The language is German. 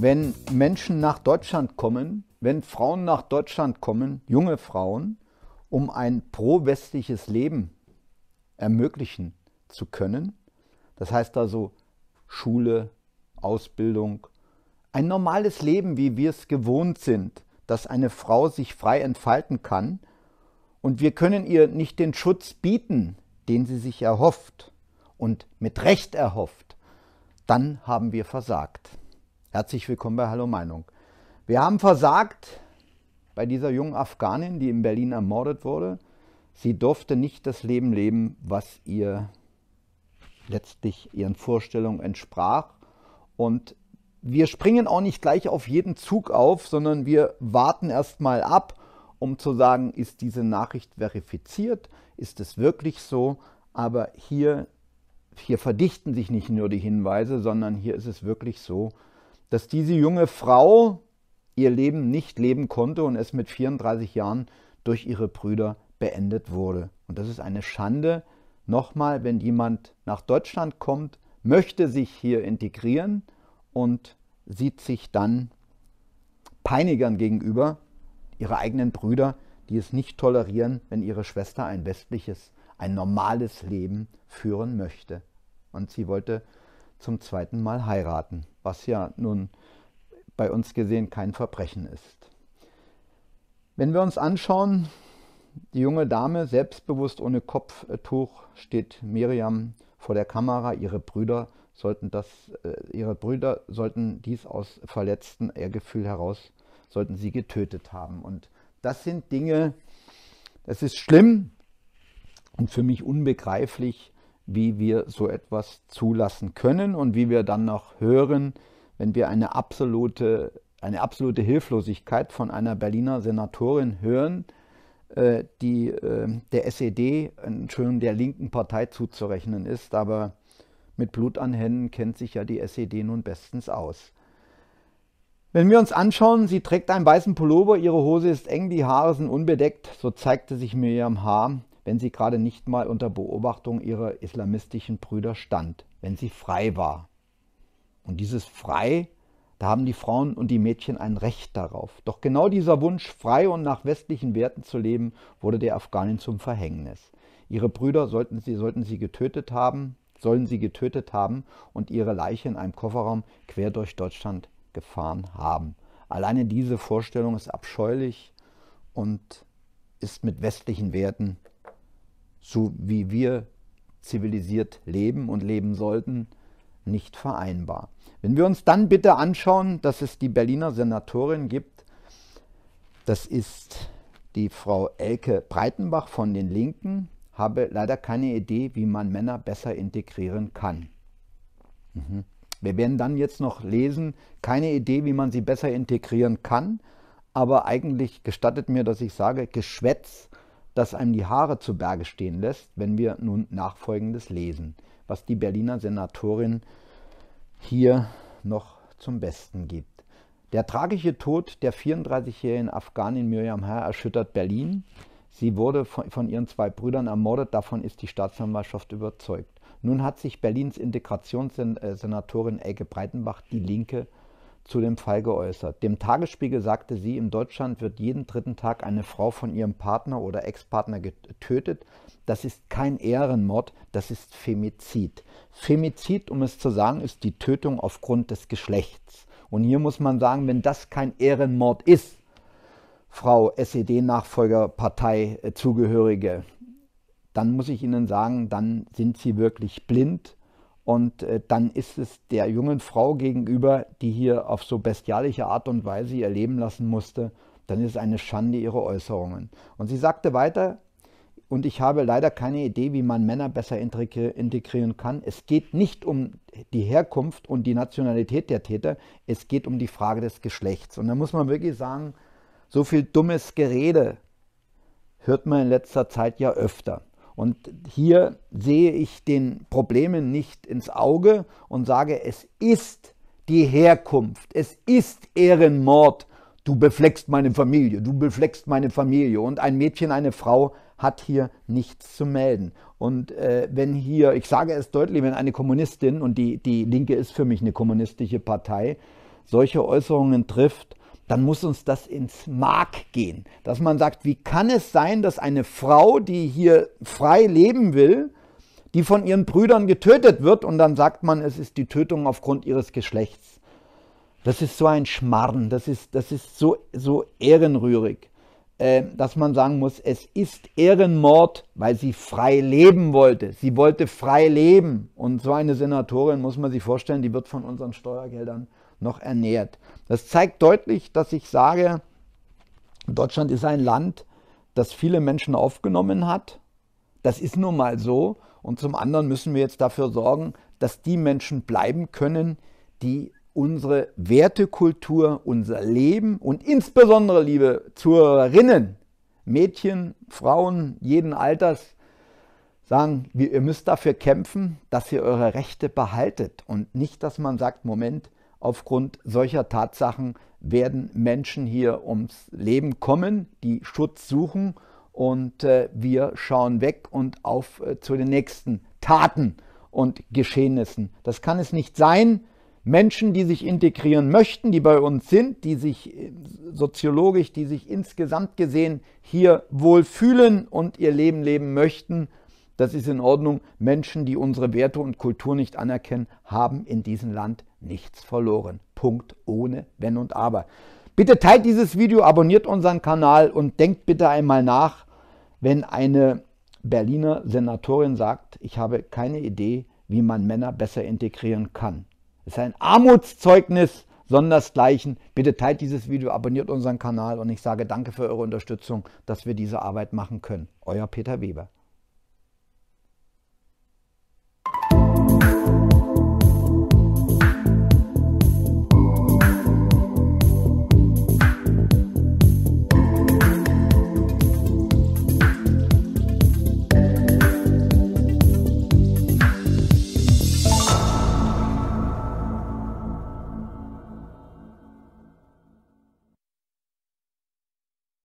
wenn Menschen nach Deutschland kommen, wenn Frauen nach Deutschland kommen, junge Frauen, um ein pro-westliches Leben ermöglichen zu können. Das heißt also Schule, Ausbildung, ein normales Leben, wie wir es gewohnt sind, dass eine Frau sich frei entfalten kann. Und wir können ihr nicht den Schutz bieten, den sie sich erhofft und mit Recht erhofft. Dann haben wir versagt. Herzlich willkommen bei Hallo Meinung. Wir haben versagt bei dieser jungen Afghanin, die in Berlin ermordet wurde. Sie durfte nicht das Leben leben, was ihr letztlich ihren Vorstellungen entsprach. Und wir springen auch nicht gleich auf jeden Zug auf, sondern wir warten erstmal ab, um zu sagen, ist diese Nachricht verifiziert, ist es wirklich so. Aber hier, hier verdichten sich nicht nur die Hinweise, sondern hier ist es wirklich so, dass diese junge Frau ihr Leben nicht leben konnte und es mit 34 Jahren durch ihre Brüder beendet wurde. Und das ist eine Schande. Nochmal, wenn jemand nach Deutschland kommt, möchte sich hier integrieren und sieht sich dann Peinigern gegenüber, ihre eigenen Brüder, die es nicht tolerieren, wenn ihre Schwester ein westliches, ein normales Leben führen möchte. Und sie wollte zum zweiten Mal heiraten, was ja nun bei uns gesehen kein Verbrechen ist. Wenn wir uns anschauen, die junge Dame, selbstbewusst ohne Kopftuch, äh, steht Miriam vor der Kamera. Ihre Brüder sollten, das, äh, ihre Brüder sollten dies aus verletzten Ehrgefühl heraus, sollten sie getötet haben. Und das sind Dinge, das ist schlimm und für mich unbegreiflich, wie wir so etwas zulassen können und wie wir dann noch hören, wenn wir eine absolute, eine absolute Hilflosigkeit von einer Berliner Senatorin hören, äh, die äh, der SED, äh, Entschuldigung, der linken Partei zuzurechnen ist. Aber mit Blut an Händen kennt sich ja die SED nun bestens aus. Wenn wir uns anschauen, sie trägt einen weißen Pullover, ihre Hose ist eng, die Haare sind unbedeckt, so zeigte sich mir ihr am Haar wenn sie gerade nicht mal unter Beobachtung ihrer islamistischen Brüder stand, wenn sie frei war. Und dieses Frei, da haben die Frauen und die Mädchen ein Recht darauf. Doch genau dieser Wunsch, frei und nach westlichen Werten zu leben, wurde der Afghanin zum Verhängnis. Ihre Brüder sollten sie, sollten sie getötet haben, sollen sie getötet haben und ihre Leiche in einem Kofferraum quer durch Deutschland gefahren haben. Alleine diese Vorstellung ist abscheulich und ist mit westlichen Werten so wie wir zivilisiert leben und leben sollten, nicht vereinbar. Wenn wir uns dann bitte anschauen, dass es die Berliner Senatorin gibt, das ist die Frau Elke Breitenbach von den Linken, habe leider keine Idee, wie man Männer besser integrieren kann. Mhm. Wir werden dann jetzt noch lesen, keine Idee, wie man sie besser integrieren kann, aber eigentlich gestattet mir, dass ich sage, Geschwätz das einem die Haare zu Berge stehen lässt, wenn wir nun Nachfolgendes lesen, was die Berliner Senatorin hier noch zum Besten gibt. Der tragische Tod der 34-jährigen Afghanin Miriam Herr erschüttert Berlin. Sie wurde von, ihren zwei Brüdern ermordet, davon ist die Staatsanwaltschaft überzeugt. Nun hat sich Berlins Integrationssenatorin äh, Elke Breitenbach die Linke zu dem Fall geäußert. Dem Tagesspiegel sagte sie, in Deutschland wird jeden dritten Tag eine Frau von ihrem Partner oder Ex-Partner getötet. Das ist kein Ehrenmord, das ist Femizid. Femizid, um es zu sagen, ist die Tötung aufgrund des Geschlechts. Und hier muss man sagen, wenn das kein Ehrenmord ist, Frau SED-Nachfolgerpartei-Zugehörige, äh, dann muss ich Ihnen sagen, dann sind Sie wirklich blind und äh, dann ist es der jungen Frau gegenüber, die hier auf so bestialische Art und Weise ihr Leben lassen musste, dann ist es eine Schande ihre Äußerungen. Und sie sagte weiter, und ich habe leider keine Idee, wie man Männer besser integrieren kann. Es geht nicht um die Herkunft und die Nationalität der Täter, es geht um die Frage des Geschlechts. Und da muss man wirklich sagen, so viel dummes Gerede hört man in letzter Zeit ja öfter. Und hier sehe ich den Problemen nicht ins Auge und sage, es ist die Herkunft, es ist Ehrenmord. Du befleckst meine Familie, du befleckst meine Familie. Und ein Mädchen, eine Frau hat hier nichts zu melden. Und äh, wenn hier, ich sage es deutlich, wenn eine Kommunistin, und die, die Linke ist für mich eine kommunistische Partei, solche Äußerungen trifft, dann muss uns das ins Mark gehen. Dass man sagt, wie kann es sein, dass eine Frau, die hier frei leben will, die von ihren Brüdern getötet wird und dann sagt man, es ist die Tötung aufgrund ihres Geschlechts. Das ist so ein Schmarrn, das ist, das ist so, so ehrenrührig, äh, dass man sagen muss, es ist Ehrenmord, weil sie frei leben wollte. Sie wollte frei leben. Und so eine Senatorin, muss man sich vorstellen, die wird von unseren Steuergeldern noch ernährt. Das zeigt deutlich, dass ich sage, Deutschland ist ein Land, das viele Menschen aufgenommen hat. Das ist nun mal so. Und zum anderen müssen wir jetzt dafür sorgen, dass die Menschen bleiben können, die unsere Wertekultur, unser Leben und insbesondere, liebe Zuhörerinnen, Mädchen, Frauen jeden Alters, sagen, ihr müsst dafür kämpfen, dass ihr eure Rechte behaltet und nicht, dass man sagt, Moment, Aufgrund solcher Tatsachen werden Menschen hier ums Leben kommen, die Schutz suchen und äh, wir schauen weg und auf äh, zu den nächsten Taten und Geschehnissen. Das kann es nicht sein. Menschen, die sich integrieren möchten, die bei uns sind, die sich äh, soziologisch, die sich insgesamt gesehen hier wohlfühlen und ihr Leben leben möchten, das ist in Ordnung. Menschen, die unsere Werte und Kultur nicht anerkennen, haben in diesem Land nichts verloren. Punkt ohne Wenn und Aber. Bitte teilt dieses Video, abonniert unseren Kanal und denkt bitte einmal nach, wenn eine Berliner Senatorin sagt, ich habe keine Idee, wie man Männer besser integrieren kann. Es ist ein Armutszeugnis, sondersgleichen. Bitte teilt dieses Video, abonniert unseren Kanal und ich sage danke für eure Unterstützung, dass wir diese Arbeit machen können. Euer Peter Weber.